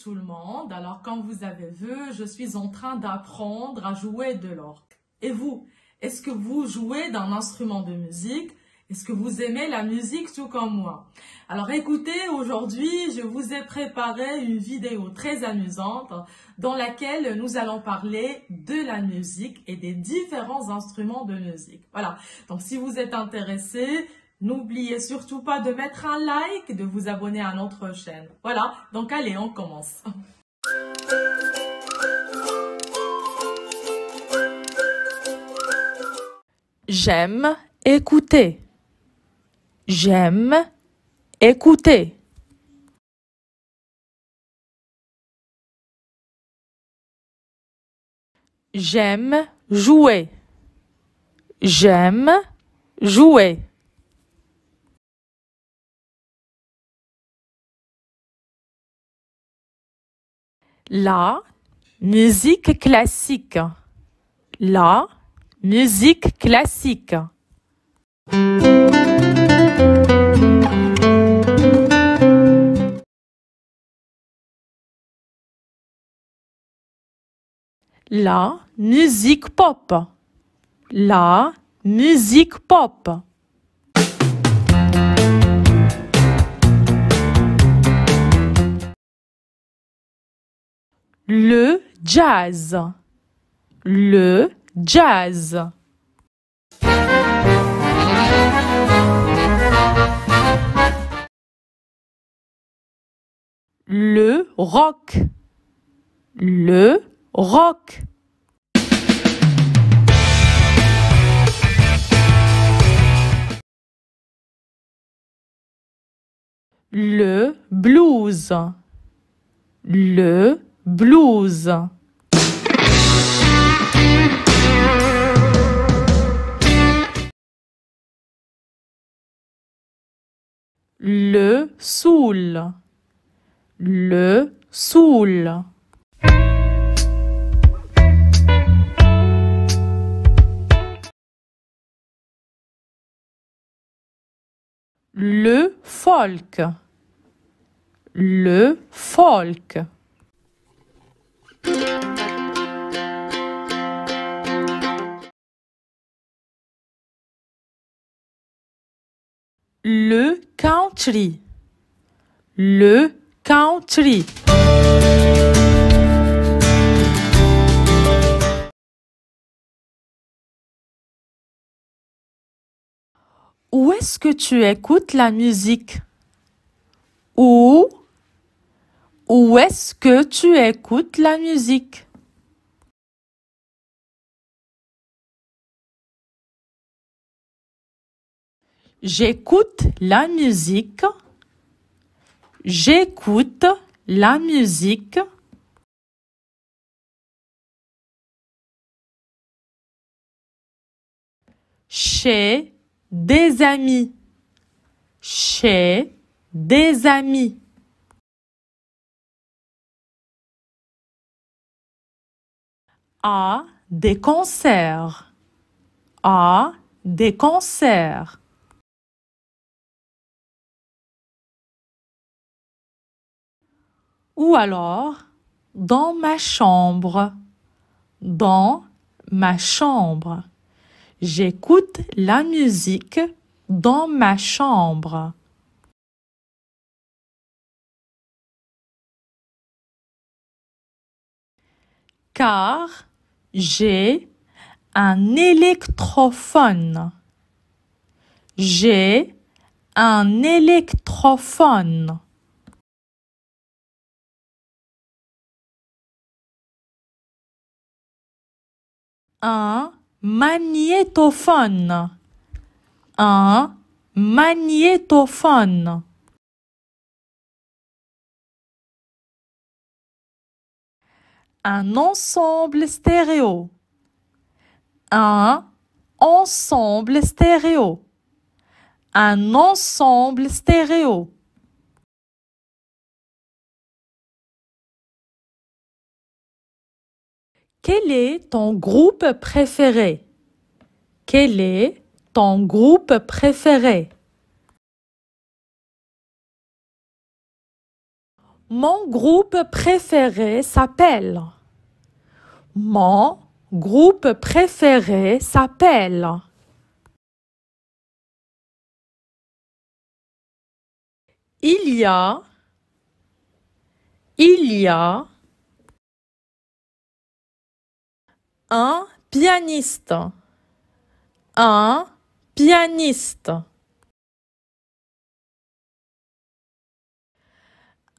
tout le monde. Alors, comme vous avez vu, je suis en train d'apprendre à jouer de l'orgue. Et vous, est-ce que vous jouez d'un instrument de musique Est-ce que vous aimez la musique tout comme moi Alors, écoutez, aujourd'hui, je vous ai préparé une vidéo très amusante dans laquelle nous allons parler de la musique et des différents instruments de musique. Voilà, donc si vous êtes intéressé, N'oubliez surtout pas de mettre un like, et de vous abonner à notre chaîne. Voilà, donc allez, on commence. J'aime écouter. J'aime écouter. J'aime jouer. J'aime jouer. la musique classique. La musique classique. La musique pop. La musique pop. le jazz, le jazz. Le rock, le rock. Le blues, le blues. Le soul. Le soul. Le folk. Le folk. Le country. Le country. Où est-ce que tu écoutes la musique? Où où est-ce que tu écoutes la musique? J'écoute la musique. J'écoute la musique. Chez des amis. Chez des amis. à des concerts, à des concerts. Ou alors, dans ma chambre, dans ma chambre. J'écoute la musique dans ma chambre. Car j'ai un électrophone. J'ai un électrophone. Un magnétophone. Un magnétophone. un ensemble stéréo. Un ensemble stéréo. Un ensemble stéréo. Quel est ton groupe préféré Quel est ton groupe préféré Mon groupe préféré s'appelle. Mon groupe préféré s'appelle. Il y a, il y a un pianiste, un pianiste.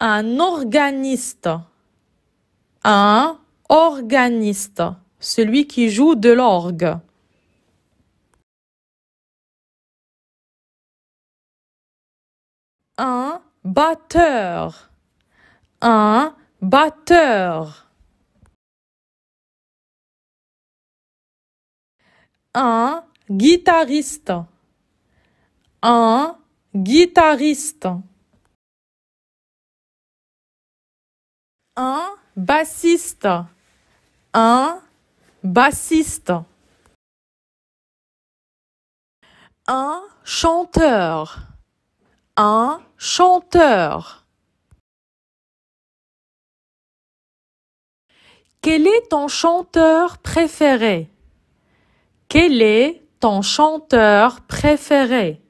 un organiste. Un organiste, celui qui joue de l'orgue. Un batteur. Un batteur. Un guitariste. Un guitariste. un bassiste, un bassiste, un chanteur, un chanteur. Quel est ton chanteur préféré? Quel est ton chanteur préféré?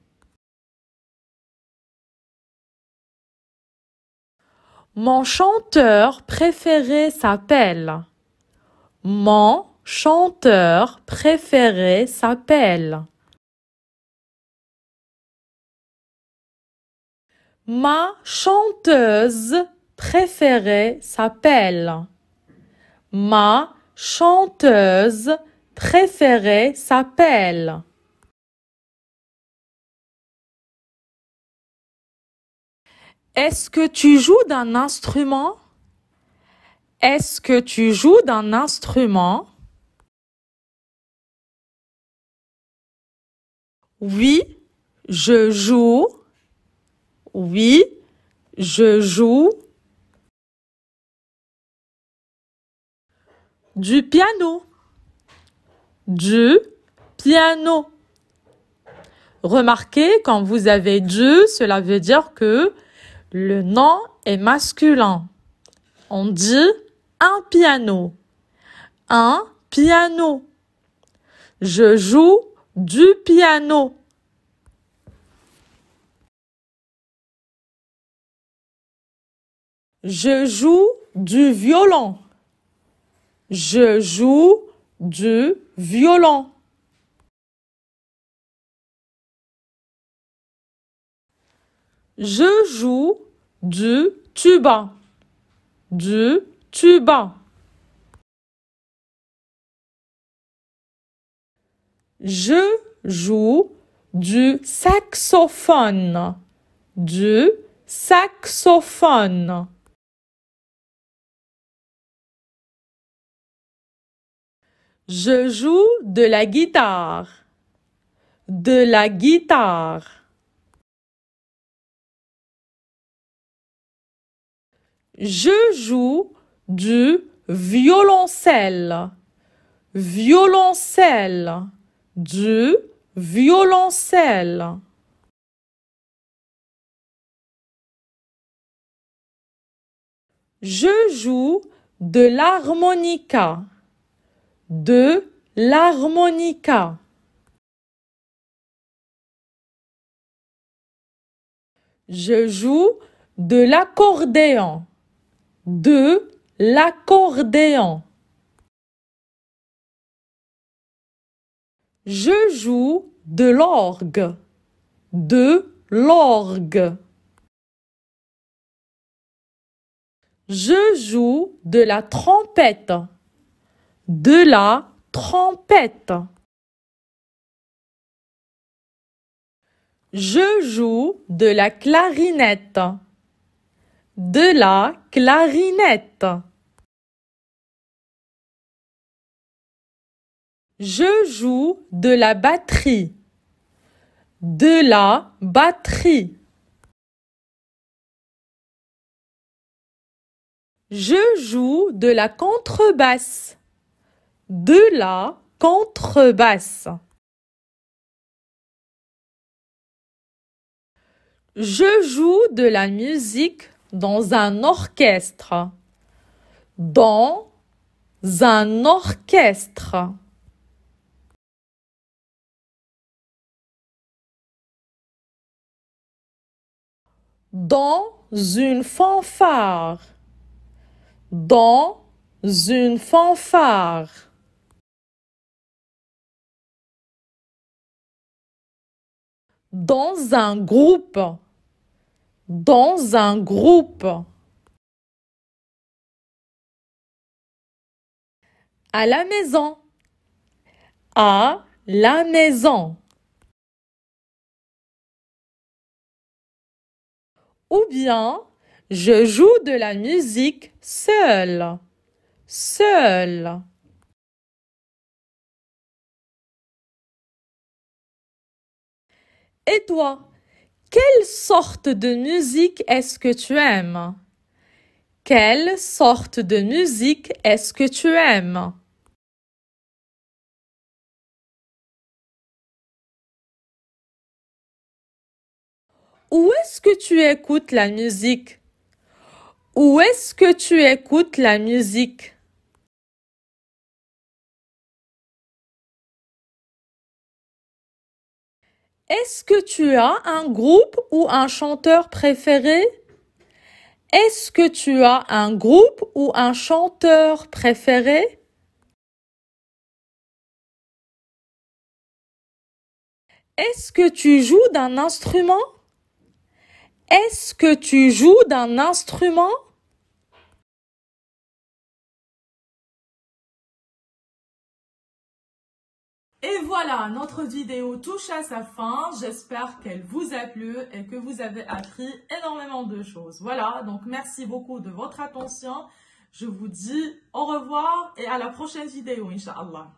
Mon chanteur préféré s'appelle. Mon chanteur préféré s'appelle. Ma chanteuse préférée s'appelle. Ma chanteuse préférée s'appelle. Est-ce que tu joues d'un instrument? Est-ce que tu joues d'un instrument? Oui, je joue. Oui, je joue. Du piano. Du piano. Remarquez, quand vous avez du, cela veut dire que le nom est masculin. On dit un piano. Un piano. Je joue du piano. Je joue du violon. Je joue du violon. Je joue du tuba. Du tuba. Je joue du saxophone. Du saxophone. Je joue de la guitare. De la guitare. Je joue du violoncelle. Violoncelle. Du violoncelle. Je joue de l'harmonica. De l'harmonica. Je joue de l'accordéon de l'accordéon. Je joue de l'orgue, de l'orgue. Je joue de la trompette, de la trompette. Je joue de la clarinette, de la clarinette. Je joue de la batterie. De la batterie. Je joue de la contrebasse. De la contrebasse. Je joue de la musique dans un orchestre. Dans un orchestre. Dans une fanfare. Dans une fanfare. Dans un groupe dans un groupe. À la maison. À la maison. Ou bien, je joue de la musique seule. Seule. Et toi quelle sorte de musique est-ce que tu aimes? Quelle sorte de musique est-ce que tu aimes? Où est-ce que tu écoutes la musique? Où est-ce que tu écoutes la musique? Est-ce que tu as un groupe ou un chanteur préféré Est-ce que tu as un groupe ou un chanteur préféré Est-ce que tu joues d'un instrument Est-ce que tu joues d'un instrument voilà, notre vidéo touche à sa fin. J'espère qu'elle vous a plu et que vous avez appris énormément de choses. Voilà, donc merci beaucoup de votre attention. Je vous dis au revoir et à la prochaine vidéo, inshallah